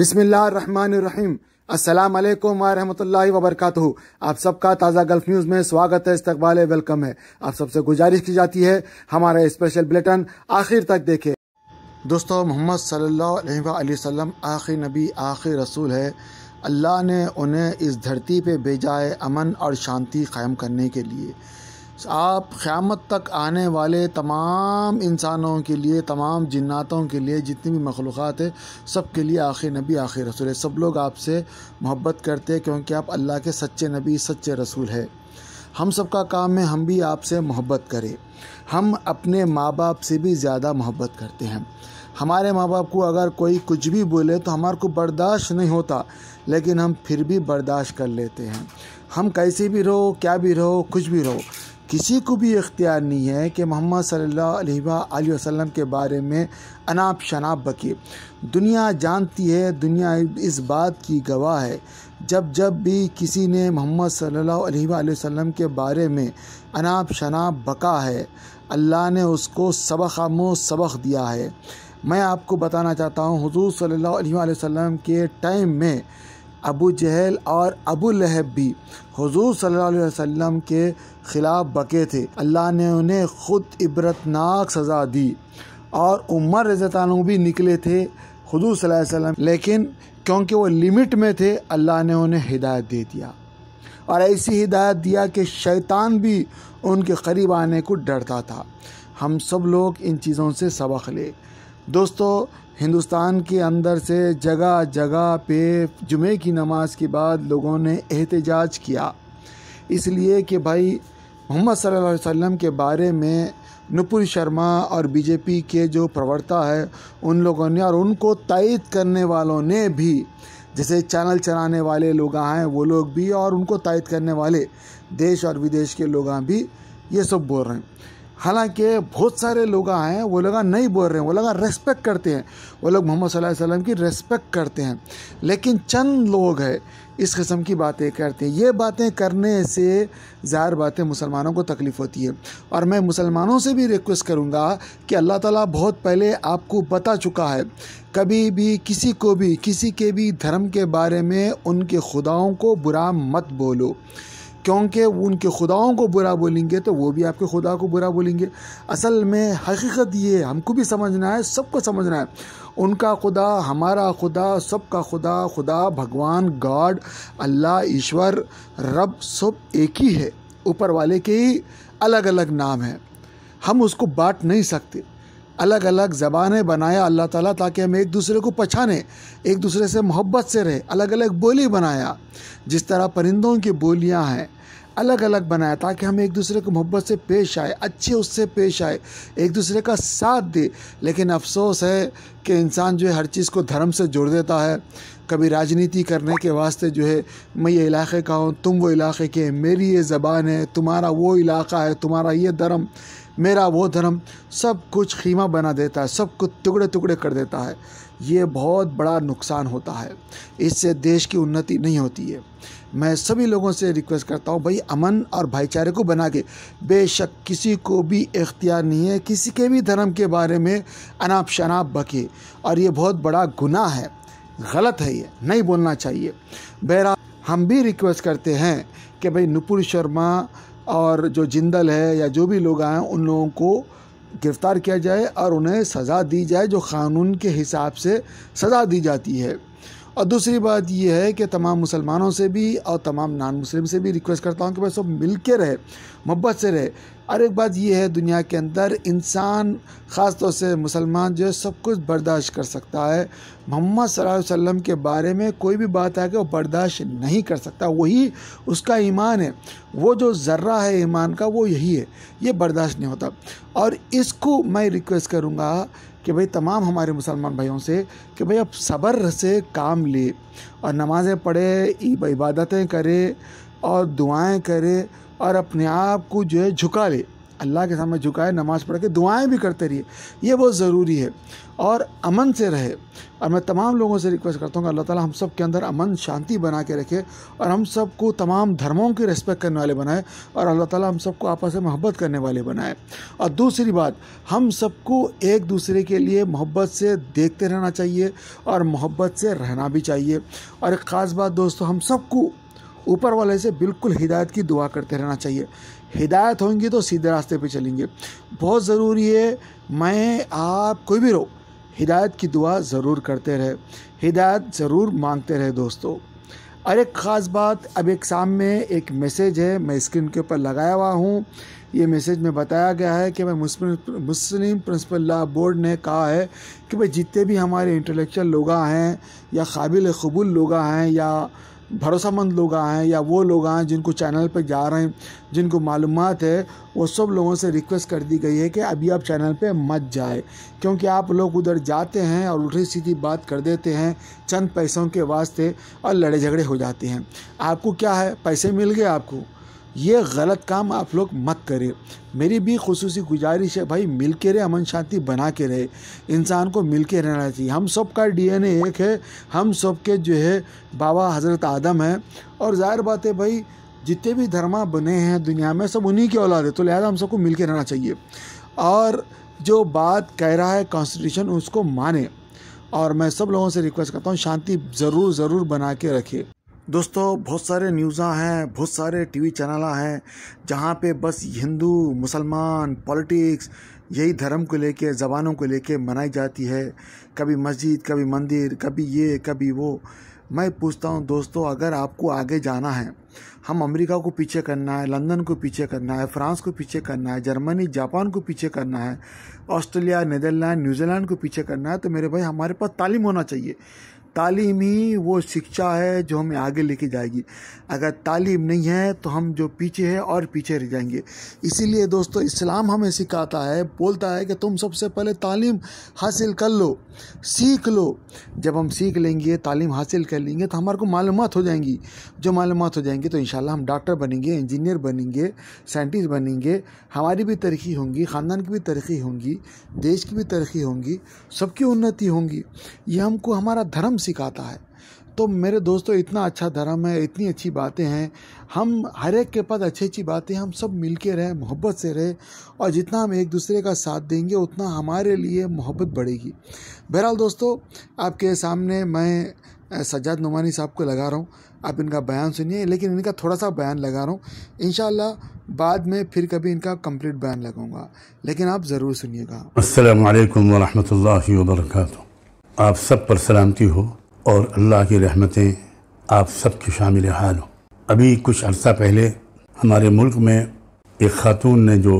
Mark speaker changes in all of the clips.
Speaker 1: बिसमीम अस्सलाम वालेकुम वरहमतुल्लाहि वबरकातुह आप सबका ताज़ा गल्फ न्यूज़ में स्वागत है इस्तकबाल है वेलकम है आप सबसे गुजारिश की जाती है हमारा स्पेशल बुलेटिन आखिर तक देखें दोस्तों मोहम्मद सल्लल्लाहु अलैहि वसल्लम आखिर नबी आखिर रसूल है अल्लाह ने उन्हें इस धरती पर भेजा है अमन और शांति कायम करने के लिए आप क़्यामत तक आने वाले तमाम इंसानों के लिए तमाम जन्नातों के लिए जितनी भी मखलूक़ है सब के लिए आखिर नबी आखिर रसूल है सब लोग आपसे मोहब्बत करते हैं क्योंकि आप अल्लाह के सच्चे नबी सच्चे रसूल है हम सब का काम है हम भी आपसे मोहब्बत करें हम अपने माँ बाप से भी ज़्यादा मोहब्बत करते हैं हमारे माँ बाप को अगर कोई कुछ भी बोले तो हमारे को बर्दाश्त नहीं होता लेकिन हम फिर भी बर्दाश्त कर लेते हैं हम कैसे भी रहो क्या भी रहो कुछ भी रहो किसी को भी इख्तियार नहीं है कि मोहम्मद सल्ला वसम के बारे में अनाप शनाप बके दुनिया जानती है दुनिया इस बात की गवाह है जब जब भी किसी ने मोहम्मद सल्ला वसम के बारे में अनाप शनाप बका है अल्लाह ने उसको सबक आमो सबक दिया है मैं आपको बताना चाहता हूँ हजूर सल्ला वसम के टाइम में अबू जहल और अबू लहब भी हजूर सल्लल्लाहु अलैहि वसल्लम के ख़िलाफ़ बके थे अल्लाह ने उन्हें ख़ुद इबरतनाक सज़ा दी और उमर रजतु भी निकले थे हजूर सल्लल्लाहु अलैहि वसल्लम लेकिन क्योंकि वो लिमिट में थे अल्लाह ने उन्हें हिदायत दे दिया और ऐसी हिदायत दिया कि शैतान भी उनके करीब आने को डरता था हम सब लोग इन चीज़ों से सबक ले दोस्तों हिंदुस्तान के अंदर से जगह जगह पे जुमे की नमाज के बाद लोगों ने एहतजाज किया इसलिए कि भाई मोहम्मद सल्लल्लाहु अलैहि वसल्लम के बारे में नुपुर शर्मा और बीजेपी के जो प्रवक्ता है उन लोगों ने और उनको तायद करने वालों ने भी जैसे चैनल चलाने वाले लोग हैं वो लोग भी और उनको तायद करने वाले देश और विदेश के लोग भी ये सब बोल रहे हैं हालांकि बहुत सारे लोग हैं वो लोग नहीं बोल रहे हैं वो लोग रेस्पेक्ट करते हैं वो लोग मोहम्मद वसल्लम की रेस्पेक्ट करते हैं लेकिन चंद लोग हैं इस किस्म की बातें करते हैं ये बातें करने से ज़ाहिर बातें मुसलमानों को तकलीफ़ होती है और मैं मुसलमानों से भी रिक्वेस्ट करूँगा कि अल्लाह ताला बहुत पहले आपको बता चुका है कभी भी किसी को भी किसी के भी धर्म के बारे में उनके खुदाओं को बुरा मत बोलो क्योंकि उनके खुदाओं को बुरा बोलेंगे तो वो भी आपके खुदा को बुरा बोलेंगे असल में हकीकत ये है हमको भी समझना है सबको समझना है उनका खुदा हमारा खुदा सबका खुदा खुदा भगवान गॉड अल्लाह ईश्वर रब सब एक ही है ऊपर वाले के ही अलग अलग नाम हैं हम उसको बांट नहीं सकते अलग अलग ज़बानें बनाया अल्लाह ताला ताकि हम एक दूसरे को पहचाने एक दूसरे से मोहब्बत से रहे अलग अलग बोली बनाया जिस तरह परिंदों की बोलियां हैं अलग अलग बनाया ताकि हम एक दूसरे को मोहब्बत से पेश आए अच्छे उससे पेश आए एक दूसरे का साथ दे लेकिन अफसोस है कि इंसान जो है हर चीज़ को धर्म से जोड़ देता है कभी राजनीति करने के वास्ते जो है मैं ये इलाके का हूँ तुम वो इलाके के मेरी ये ज़बान है तुम्हारा वो इलाका है तुम्हारा ये धर्म मेरा वो धर्म सब कुछ खीमा बना देता है सब कुछ टुकड़े टुकड़े कर देता है ये बहुत बड़ा नुकसान होता है इससे देश की उन्नति नहीं होती है मैं सभी लोगों से रिक्वेस्ट करता हूँ भाई अमन और भाईचारे को बना के बेशक किसी को भी इख्तियार नहीं है किसी के भी धर्म के बारे में अनाप शनाप बके और ये बहुत बड़ा गुनाह है गलत है ये नहीं बोलना चाहिए बहरा हम भी रिक्वेस्ट करते हैं कि भाई नुपुर शर्मा और जो जिंदल है या जो भी लोग आए उन लोगों को गिरफ़्तार किया जाए और उन्हें सज़ा दी जाए जो कानून के हिसाब से सज़ा दी जाती है और दूसरी बात यह है कि तमाम मुसलमानों से भी और तमाम नान मुस्लिम से भी रिक्वेस्ट करता हूँ कि भाई सब मिल के रहे मोहब्बत से रहे और एक बात यह है दुनिया के अंदर इंसान ख़ास तौर से मुसलमान जो है सब कुछ बर्दाश्त कर सकता है मोहम्मद सल्लल्लाहु अलैहि वसल्लम के बारे में कोई भी बात आके वो बर्दाश्त नहीं कर सकता वही उसका ईमान है वो जो ज़र्रा है ईमान का वो यही है ये बर्दाश्त नहीं होता और इसको मैं रिक्वेस्ट करूँगा कि भाई तमाम हमारे मुसलमान भाइयों से कि भाई अब सब्र से काम ले और नमाज़ें पढ़े ईब इबादतें करे और दुआएं करे और अपने आप को जो है झुका ले अल्लाह के सामने झुकाए नमाज़ पढ़ के दुआएं भी करते रहिए ये बहुत ज़रूरी है और अमन से रहे और मैं तमाम लोगों से रिक्वेस्ट करता हूँ अल्लाह ताला हम सब के अंदर अमन शांति बना के रखे और हम सबको तमाम धर्मों की रिस्पेक्ट करने वाले बनाए और अल्लाह ताला हम सबको आपस में मोहब्बत करने वाले बनाए और दूसरी बात हम सबको एक दूसरे के लिए मोहब्बत से देखते रहना चाहिए और मोहब्बत से रहना भी चाहिए और एक ख़ास बात दोस्तों हम सबको ऊपर वाले से बिल्कुल हिदायत की दुआ करते रहना चाहिए हिदायत होंगी तो सीधे रास्ते पे चलेंगे बहुत ज़रूरी है मैं आप कोई भी रहो हिदायत की दुआ ज़रूर करते रहे हिदायत ज़रूर मांगते रहे दोस्तों और एक ख़ास बात अब एक में एक मैसेज है मैं स्क्रीन के ऊपर लगाया हुआ हूँ ये मैसेज में बताया गया है कि मैं मुस्लिम प्रिंसिपल लॉ बोर्ड ने कहा है कि भाई जितने भी हमारे इंटेलेक्चुअल लोग हैं या काबिल कबूल लोग हैं या भरोसामंद लोग आएँ या वो लोग आएँ जिनको चैनल पर जा रहे हैं जिनको मालूम है वो सब लोगों से रिक्वेस्ट कर दी गई है कि अभी आप चैनल पे मत जाए क्योंकि आप लोग उधर जाते हैं और उल्टी सीधी बात कर देते हैं चंद पैसों के वास्ते और लड़े झगड़े हो जाते हैं आपको क्या है पैसे मिल गए आपको ये गलत काम आप लोग मत करें मेरी भी खसूस गुजारिश है भाई मिल के रहे अमन शांति बना के रहे इंसान को मिल के रहना चाहिए हम सब का डीएनए एक है हम सब के जो है बाबा हज़रत आदम है और ज़ाहिर बात है भाई जितने भी धर्मा बने हैं दुनिया में सब उन्हीं की औलाद है तो लिहाजा हम सबको मिल के रहना चाहिए और जो बात कह रहा है कॉन्स्टिट्यूशन उसको माने और मैं सब लोगों से रिक्वेस्ट करता हूँ शांति ज़रूर ज़रूर बना के रखे दोस्तों बहुत सारे न्यूज़ा हैं बहुत सारे टीवी चैनल हैं जहाँ पे बस हिंदू मुसलमान पॉलिटिक्स यही धर्म को लेके ज़बानों को लेके मनाई जाती है कभी मस्जिद कभी मंदिर कभी ये कभी वो मैं पूछता हूँ दोस्तों अगर आपको आगे जाना है हम अमेरिका को पीछे करना है लंदन को पीछे करना है फ्रांस को पीछे करना है जर्मनी जापान को पीछे करना है ऑस्ट्रेलिया नीदरलैंड न्यूजीलैंड को पीछे करना है तो मेरे भाई हमारे पास तालीम होना चाहिए तालीम ही वो शिक्षा है जो हमें आगे लेके जाएगी अगर तालीम नहीं है तो हम जो पीछे हैं और पीछे रह जाएंगे इसीलिए दोस्तों इस्लाम हमें सिखाता है बोलता है कि तुम सबसे पहले तालीम हासिल कर लो सीख लो जब हम सीख लेंगे तालीम हासिल कर लेंगे तो हमारे को मालूम हो जाएंगी जो मालूम हो जाएंगी तो इन हम डॉक्टर बनेंगे इंजीनियर बनेंगे साइंटिस्ट बनेंगे हमारी भी तरक्की होंगी ख़ानदान की भी तरक्की होंगी देश की भी तरक्की होंगी सबकी उन्नति होंगी ये हमको हमारा धर्म सिखाता है तो मेरे दोस्तों इतना अच्छा धर्म है इतनी अच्छी बातें हैं हम हर एक के पास अच्छी अच्छी बातें हम सब मिल के रहें मोहब्बत से रहें और जितना हम एक दूसरे का साथ देंगे उतना हमारे लिए मोहब्बत बढ़ेगी बहरहाल दोस्तों आपके सामने मैं सज्जाद नुमानी साहब को लगा रहा हूँ आप इनका बयान सुनिए लेकिन इनका थोड़ा सा बयान लगा रहा हूँ इन बाद में फिर कभी इनका कंप्लीट बयान लगाऊंगा लेकिन आप ज़रूर सुनिएगा
Speaker 2: असल वरहमल वर्का आप सब पर सलामती हो और अल्लाह की रहमतें आप सब के शामिल हाल हो अभी कुछ अर्सा पहले हमारे मुल्क में एक खातून ने जो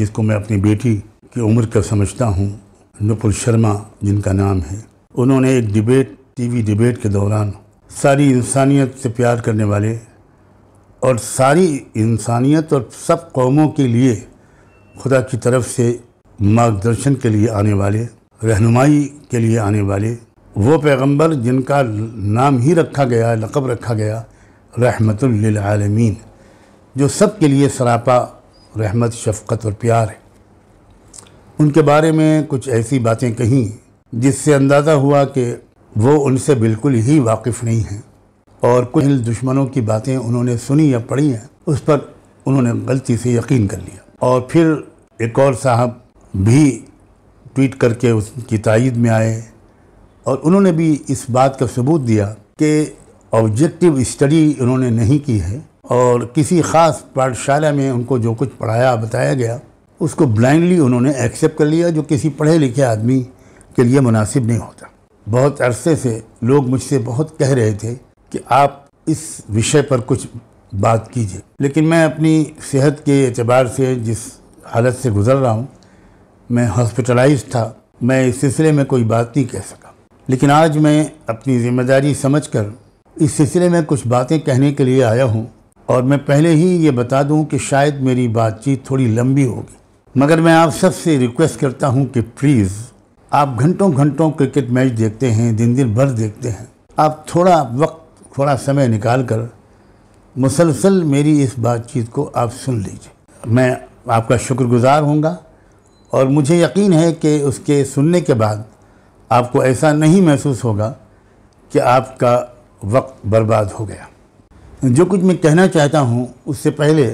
Speaker 2: जिसको मैं अपनी बेटी की उम्र का समझता हूँ नुपुल शर्मा जिनका नाम है उन्होंने एक डिबेट टीवी डिबेट के दौरान सारी इंसानियत से प्यार करने वाले और सारी इंसानियत और सब कौमों के लिए खुदा की तरफ से मार्गदर्शन के लिए आने वाले रहनुमाई के लिए आने वाले वो पैगंबर जिनका नाम ही रखा गया लकब रखा गया रहमतुल्लिलमीन जो सब के लिए सरापा रहमत शफकत और प्यार है उनके बारे में कुछ ऐसी बातें कहीं जिससे अंदाज़ा हुआ कि वो उनसे बिल्कुल ही वाकिफ़ नहीं हैं और कुछ दुश्मनों की बातें उन्होंने सुनी या पढ़ी हैं उस पर उन्होंने गलती से यकीन कर लिया और फिर एक और साहब भी ट्वीट करके उसकी तइद में आए और उन्होंने भी इस बात का सबूत दिया कि ऑब्जेक्टिव स्टडी उन्होंने नहीं की है और किसी ख़ास पाठशाला में उनको जो कुछ पढ़ाया बताया गया उसको ब्लाइंडली उन्होंने एक्सेप्ट कर लिया जो किसी पढ़े लिखे आदमी के लिए मुनासिब नहीं होता बहुत अरसे से लोग मुझसे बहुत कह रहे थे कि आप इस विषय पर कुछ बात कीजिए लेकिन मैं अपनी सेहत के अतबार से जिस हालत से गुज़र रहा हूँ मैं हॉस्पिटलाइज था मैं इस सिलसिले में कोई बात नहीं कह सका लेकिन आज मैं अपनी जिम्मेदारी समझकर इस सिलसिले में कुछ बातें कहने के लिए आया हूँ और मैं पहले ही ये बता दूँ कि शायद मेरी बातचीत थोड़ी लंबी होगी मगर मैं आप सबसे रिक्वेस्ट करता हूँ कि प्लीज़ आप घंटों घंटों क्रिकेट मैच देखते हैं दिन दिन भर देखते हैं आप थोड़ा वक्त थोड़ा समय निकाल कर मुसलसल मेरी इस बातचीत को आप सुन लीजिए मैं आपका शुक्रगुजार हूँगा और मुझे यकीन है कि उसके सुनने के बाद आपको ऐसा नहीं महसूस होगा कि आपका वक्त बर्बाद हो गया जो कुछ मैं कहना चाहता हूँ उससे पहले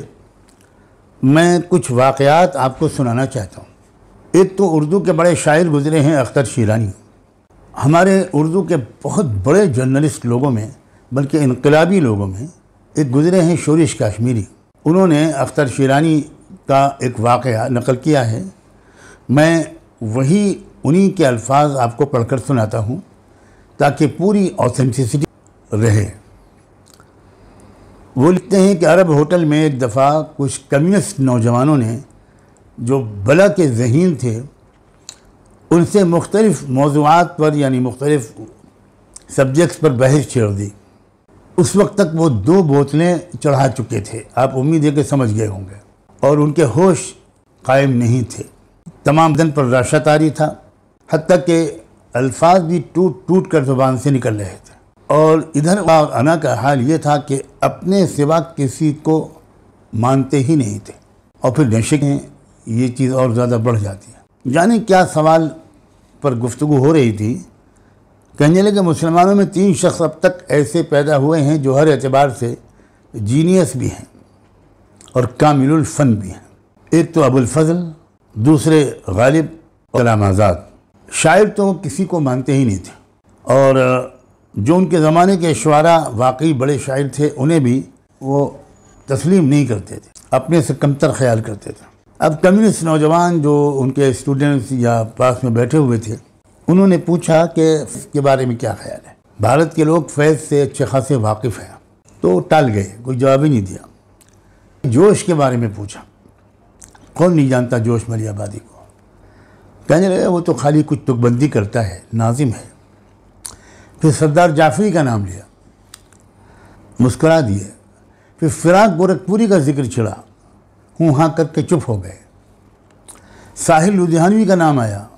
Speaker 2: मैं कुछ वाक़ात आपको सुनाना चाहता हूँ एक तो उर्दू के बड़े शायर गुज़रे हैं अख्तर शीरानी हमारे उर्दू के बहुत बड़े जर्नलिस्ट लोगों में बल्कि इनकलाबी लोगों में एक गुज़रे हैं शोरिश काश्मीरी उन्होंने अख्तर शीरानी का एक वाक़ नकल किया है मैं वही उन्हीं के अल्फाज आपको पढ़कर सुनाता हूँ ताकि पूरी ऑथेंटिसिटी रहे वो लिखते हैं कि अरब होटल में एक दफ़ा कुछ कम्युनिस्ट नौजवानों ने जो बला के जहीन थे उनसे मुख्तलिफ़ मौजूद पर यानी मुख्तलिफ़ सब्जेक्ट्स पर बहस छेड़ दी उस वक्त तक वो दो बोतलें चढ़ा चुके थे आप उम्मीद है कि समझ गए होंगे और उनके होश कायम नहीं थे तमाम दिन पर राशत आ रही था हती के अल्फाज भी टूट टूट कर ज़ुबान से निकल रहे थे और इधर अना का हाल ये था कि अपने सिवा किसी को मानते ही नहीं थे और फिर नशे में ये चीज़ और ज़्यादा बढ़ जाती है जाने क्या सवाल पर गुफ्तु हो रही थी कहने लगे मुसलमानों में तीन शख्स अब तक ऐसे पैदा हुए हैं जो हर एतबार से जीनियस भी हैं और कामिलफन भी हैं एक तो अबुलफल दूसरे गालिब कलाम आज़ाद शायर तो किसी को मानते ही नहीं थे और जो उनके ज़माने के शुरा वाकई बड़े शायर थे उन्हें भी वो तस्लीम नहीं करते थे अपने से कमतर ख्याल करते थे अब कम्युनिस्ट नौजवान जो उनके स्टूडेंट्स या पास में बैठे हुए थे उन्होंने पूछा कि इसके बारे में क्या ख्याल है भारत के लोग फैज़ से अच्छे खासे वाकिफ़ हैं तो टाल गए कोई जवाब ही नहीं दिया जोश के बारे में पूछा कौन नहीं जानता जोश मरी आबादी को कहने लगे वो तो खाली कुछ तुकबंदी करता है नाजिम है फिर सरदार जाफरी का नाम लिया मुस्करा दिए फिर फिराक गोरखपुरी का जिक्र छिड़ा हूँ हाँ करके चुप हो गए साहिल लुधियानवी का नाम आया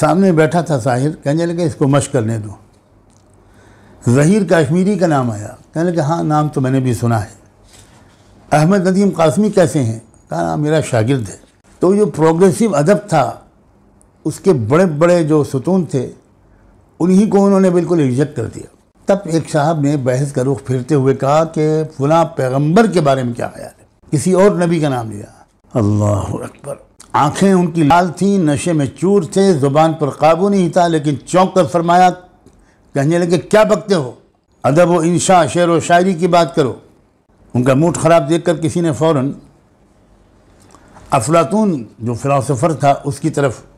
Speaker 2: सामने बैठा था साहिर कहने लगे इसको मश करने दो जहीर कश्मीरी का नाम आया कहने लगे हाँ नाम तो मैंने भी सुना है अहमद नदीम कासमी कैसे हैं कहा हाँ, मेरा शागिर्द है तो जो प्रोग्रेसिव अदब था उसके बड़े बड़े जो सुतून थे उन्हीं को उन्होंने बिल्कुल रिजेक्ट कर दिया तब एक साहब ने बहस का रुख फिरते हुए कहा कि फुला पैगंबर के बारे में क्या ख्याल है किसी और नबी का नाम लिया अल्लाह अकबर आंखें उनकी लाल थीं नशे में चूर थे ज़ुबान पर काबू नहीं था लेकिन चौंक कर फरमाया कहने लगे क्या बकते हो अदब व इंशा शेर व शायरी की बात करो उनका मूड ख़राब देख कर किसी ने फ़ौरन अफलातून जो फ़िलासफ़र था
Speaker 1: उसकी तरफ